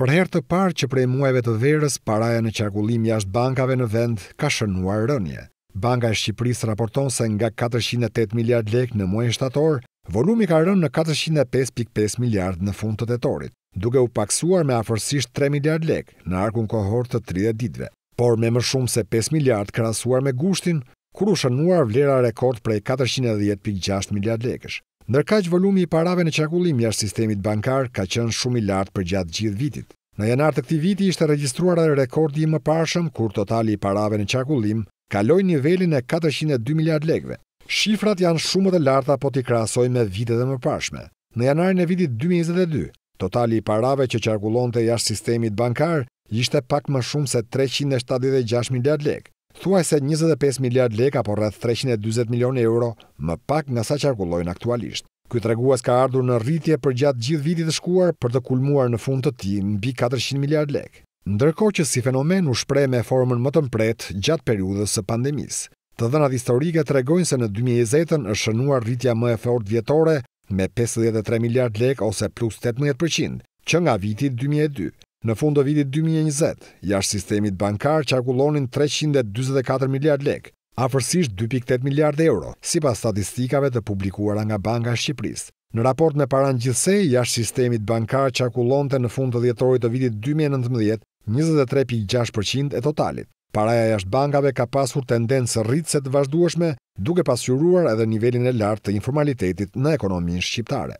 Për herë të parë që prej muajve të verës, paraja në qarkullim jashtë bankave në vend ka shënuar rënje. Banka e Shqipërisë raporton se nga 408 miliard lek në muajnë shtator, volumi ka rënë në 405.5 miliard në fund të detorit, duke u paksuar me afërsisht 3 miliard lek në arkun kohor të 30 ditve. Por me më shumë se 5 miliard krasuar me gushtin, kur u shënuar vlera rekord prej 410.6 miliard lekësh që volumi i parave në qarkullim jashtë sistemit bankar ka qenë shumë i lartë për gjatë gjithë vitit. Në janar të këtij viti ishte regjistruar e rekordi i pashëm, kur totali i parave në qarkullim kaloi nivelin e 402 miliard lekëve. Shifrat janë shumë më të larta po ti krahasojmë me vitet e mëparshme. Në janarin e vitit 2022, totali i parave që qarkullonte jashtë sistemit bankar ishte pak më shumë se 376 miliard lekë thuaj se 25 miliard lek apo rrëth 320 milion euro më pak nga sa qarkullojnë aktualisht. Këtë reguas ka ardhur në rritje për gjatë gjithë vitit të shkuar për të kulmuar në fund të ti në bi 400 miliard lek. Ndërko që si fenomen u shprej me formën më të mpret gjatë periudës së pandemis. Të dhënat historike të regojnë se në 2020 është shënuar rritja më e fort vjetore me 53 miliard lek ose plus 18%, që nga vitit 2002. Në fund të vitit 2020, jashtë sistemit bankar që akullonin 324 miliard lek, a fërsisht 2.8 miliard euro, si pas statistikave të publikuara nga Banka Shqipëris. Në raport me paran gjithse, jashtë sistemit bankar që në fund të djetëroj të vitit 2019, 23.6% e totalit. Paraja jashtë bankave ka pasur tendencë rritë se të vazhduashme, duke pasjuruar edhe nivelin e lartë të informalitetit në ekonomin shqiptare.